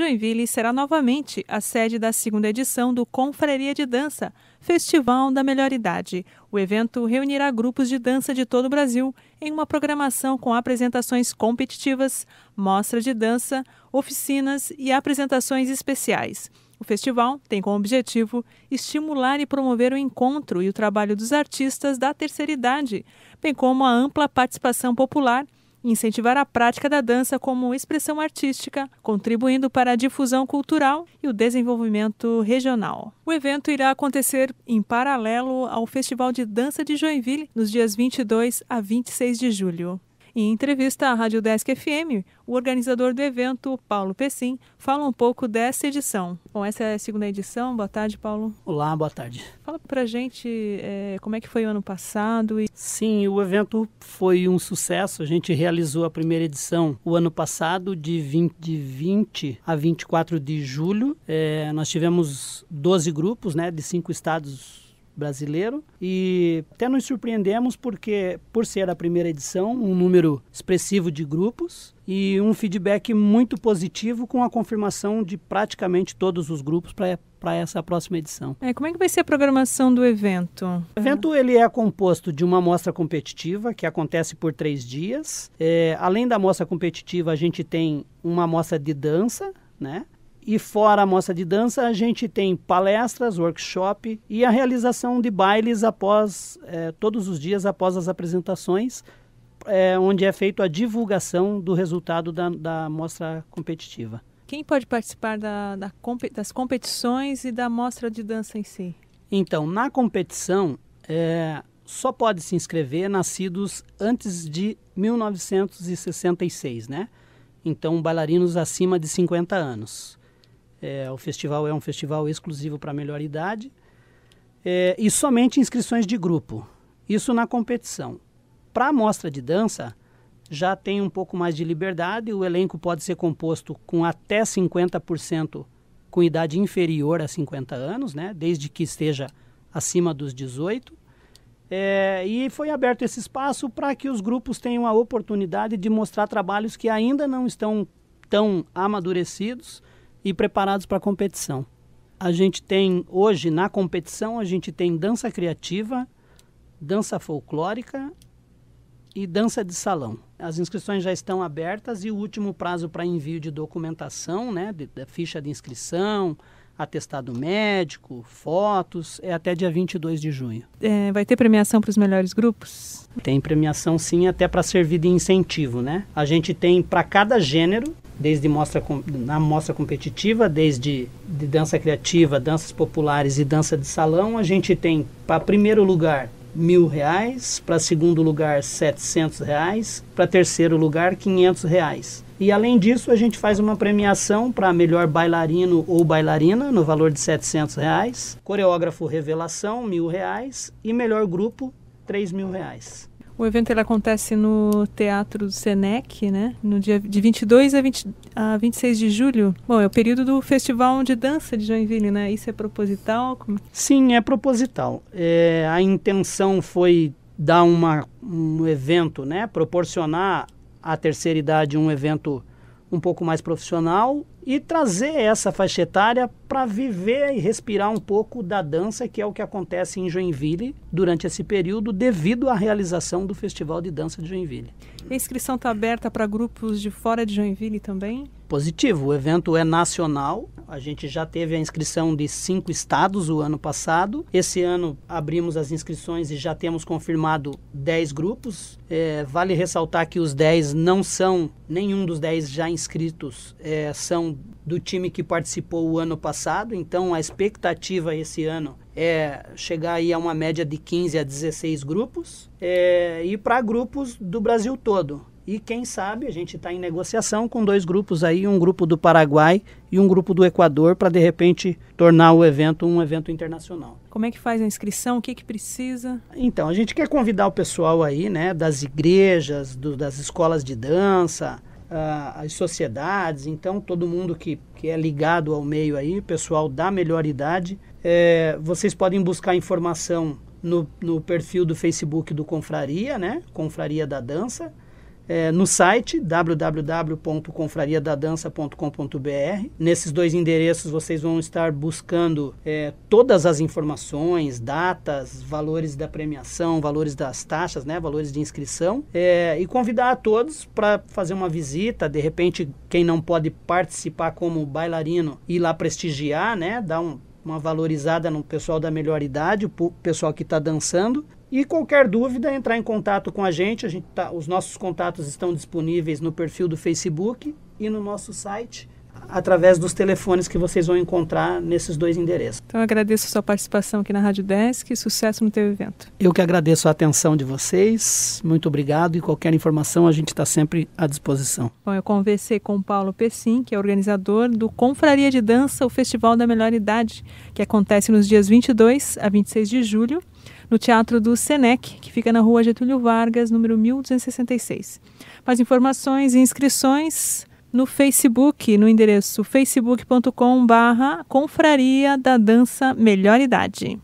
Joinville será novamente a sede da segunda edição do Confraria de Dança, Festival da Melhor Idade. O evento reunirá grupos de dança de todo o Brasil em uma programação com apresentações competitivas, mostra de dança, oficinas e apresentações especiais. O festival tem como objetivo estimular e promover o encontro e o trabalho dos artistas da terceira idade, bem como a ampla participação popular e incentivar a prática da dança como expressão artística, contribuindo para a difusão cultural e o desenvolvimento regional. O evento irá acontecer em paralelo ao Festival de Dança de Joinville nos dias 22 a 26 de julho. Em entrevista à Rádio Desk FM, o organizador do evento, Paulo Pessim, fala um pouco dessa edição. Bom, essa é a segunda edição. Boa tarde, Paulo. Olá, boa tarde. Fala pra gente é, como é que foi o ano passado. E... Sim, o evento foi um sucesso. A gente realizou a primeira edição o ano passado, de 20, de 20 a 24 de julho. É, nós tivemos 12 grupos, né, de cinco estados brasileiro e até nos surpreendemos porque, por ser a primeira edição, um número expressivo de grupos e um feedback muito positivo com a confirmação de praticamente todos os grupos para essa próxima edição. É, como é que vai ser a programação do evento? O evento ele é composto de uma mostra competitiva que acontece por três dias. É, além da mostra competitiva, a gente tem uma mostra de dança, né? E fora a mostra de dança, a gente tem palestras, workshop e a realização de bailes após é, todos os dias após as apresentações, é, onde é feita a divulgação do resultado da, da mostra competitiva. Quem pode participar da, da, das competições e da mostra de dança em si? Então, na competição, é, só pode se inscrever nascidos antes de 1966, né? Então, bailarinos acima de 50 anos. É, o festival é um festival exclusivo para a melhor idade é, e somente inscrições de grupo. Isso na competição. Para a mostra de dança, já tem um pouco mais de liberdade. O elenco pode ser composto com até 50% com idade inferior a 50 anos, né? desde que esteja acima dos 18. É, e foi aberto esse espaço para que os grupos tenham a oportunidade de mostrar trabalhos que ainda não estão tão amadurecidos, e preparados para a competição. A gente tem hoje na competição a gente tem dança criativa, dança folclórica e dança de salão. As inscrições já estão abertas e o último prazo para envio de documentação, né, de, da ficha de inscrição, atestado médico, fotos, é até dia 22 de junho. É, vai ter premiação para os melhores grupos? Tem premiação sim, até para servir de incentivo, né? A gente tem para cada gênero desde mostra, na mostra competitiva, desde de dança criativa, danças populares e dança de salão, a gente tem para primeiro lugar mil reais, para segundo lugar setecentos reais, para terceiro lugar quinhentos reais. E além disso, a gente faz uma premiação para melhor bailarino ou bailarina no valor de setecentos reais, coreógrafo revelação mil reais e melhor grupo três mil reais. O evento ele acontece no Teatro Senec, né? No dia de 22 a, 20, a 26 de julho. Bom, é o período do Festival de Dança de Joinville, né? Isso é proposital? Como... É? Sim, é proposital. É, a intenção foi dar uma, um evento, né? Proporcionar à terceira idade um evento um pouco mais profissional e trazer essa faixa etária para viver e respirar um pouco da dança, que é o que acontece em Joinville durante esse período, devido à realização do Festival de Dança de Joinville. A inscrição está aberta para grupos de fora de Joinville também? Positivo. O evento é nacional, a gente já teve a inscrição de cinco estados o ano passado. Esse ano abrimos as inscrições e já temos confirmado 10 grupos. É, vale ressaltar que os 10 não são, nenhum dos 10 já inscritos é, são do time que participou o ano passado. Então a expectativa esse ano é chegar aí a uma média de 15 a 16 grupos. É, e para grupos do Brasil todo. E quem sabe a gente está em negociação com dois grupos aí, um grupo do Paraguai e um grupo do Equador, para de repente tornar o evento um evento internacional. Como é que faz a inscrição? O que, que precisa? Então, a gente quer convidar o pessoal aí, né, das igrejas, do, das escolas de dança, uh, as sociedades, então todo mundo que, que é ligado ao meio aí, pessoal da melhor idade. É, vocês podem buscar informação no, no perfil do Facebook do Confraria, né? Confraria da Dança é, no site www.confrariadadança.com.br. Nesses dois endereços vocês vão estar buscando é, todas as informações, datas, valores da premiação, valores das taxas, né, valores de inscrição é, e convidar a todos para fazer uma visita. De repente, quem não pode participar como bailarino, ir lá prestigiar, né, dar um, uma valorizada no pessoal da melhor idade, o pessoal que está dançando, e qualquer dúvida, entrar em contato com a gente. A gente tá, os nossos contatos estão disponíveis no perfil do Facebook e no nosso site, através dos telefones que vocês vão encontrar nesses dois endereços. Então, eu agradeço a sua participação aqui na Rádio Desk e sucesso no teu evento. Eu que agradeço a atenção de vocês. Muito obrigado e qualquer informação a gente está sempre à disposição. Bom, eu conversei com o Paulo Pessim, que é organizador do Confraria de Dança, o Festival da Melhor Idade, que acontece nos dias 22 a 26 de julho no Teatro do Senec, que fica na rua Getúlio Vargas, número 1266. Mais informações e inscrições no Facebook, no endereço facebook.com/confraria da dança Melhor Idade.